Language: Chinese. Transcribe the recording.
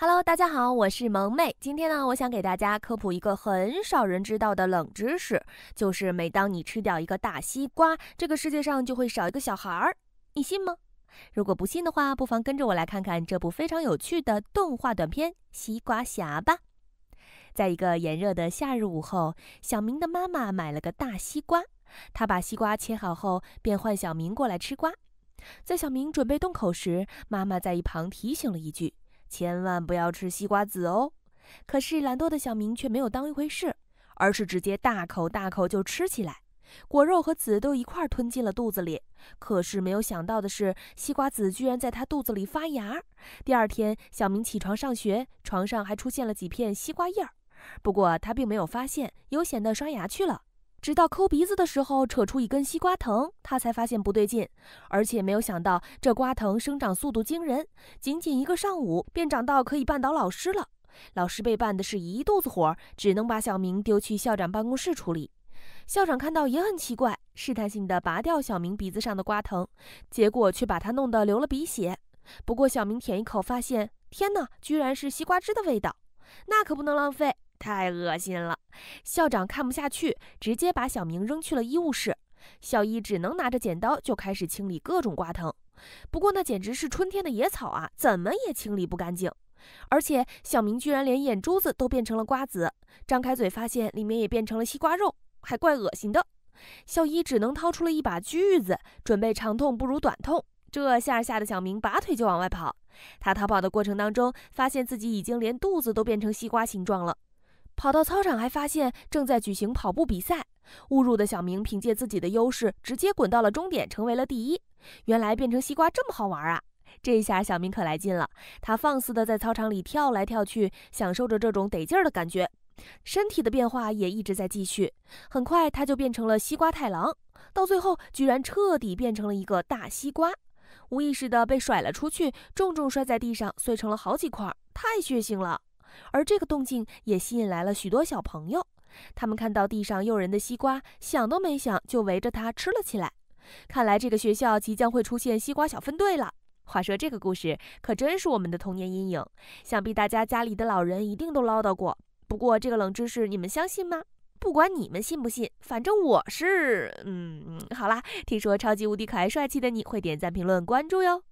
Hello，大家好，我是萌妹。今天呢，我想给大家科普一个很少人知道的冷知识，就是每当你吃掉一个大西瓜，这个世界上就会少一个小孩儿。你信吗？如果不信的话，不妨跟着我来看看这部非常有趣的动画短片《西瓜侠》吧。在一个炎热的夏日午后，小明的妈妈买了个大西瓜，她把西瓜切好后，便唤小明过来吃瓜。在小明准备动口时，妈妈在一旁提醒了一句。千万不要吃西瓜籽哦！可是懒惰的小明却没有当一回事，而是直接大口大口就吃起来，果肉和籽都一块吞进了肚子里。可是没有想到的是，西瓜籽居然在他肚子里发芽。第二天，小明起床上学，床上还出现了几片西瓜叶儿，不过他并没有发现，悠闲地刷牙去了。直到抠鼻子的时候扯出一根西瓜藤，他才发现不对劲，而且没有想到这瓜藤生长速度惊人，仅仅一个上午便长到可以绊倒老师了。老师被绊得是一肚子火，只能把小明丢去校长办公室处理。校长看到也很奇怪，试探性地拔掉小明鼻子上的瓜藤，结果却把他弄得流了鼻血。不过小明舔一口，发现天哪，居然是西瓜汁的味道，那可不能浪费。太恶心了！校长看不下去，直接把小明扔去了医务室。小医只能拿着剪刀就开始清理各种瓜藤，不过那简直是春天的野草啊，怎么也清理不干净。而且小明居然连眼珠子都变成了瓜子，张开嘴发现里面也变成了西瓜肉，还怪恶心的。小医只能掏出了一把锯子，准备长痛不如短痛。这下吓得小明拔腿就往外跑。他逃跑的过程当中，发现自己已经连肚子都变成西瓜形状了。跑到操场，还发现正在举行跑步比赛。误入的小明凭借自己的优势，直接滚到了终点，成为了第一。原来变成西瓜这么好玩啊！这下小明可来劲了，他放肆的在操场里跳来跳去，享受着这种得劲儿的感觉。身体的变化也一直在继续，很快他就变成了西瓜太郎，到最后居然彻底变成了一个大西瓜，无意识的被甩了出去，重重摔在地上，碎成了好几块，太血腥了。而这个动静也吸引来了许多小朋友，他们看到地上诱人的西瓜，想都没想就围着它吃了起来。看来这个学校即将会出现西瓜小分队了。话说这个故事可真是我们的童年阴影，想必大家家里的老人一定都唠叨过。不过这个冷知识你们相信吗？不管你们信不信，反正我是……嗯，好啦，听说超级无敌可爱帅气的你会点赞、评论、关注哟。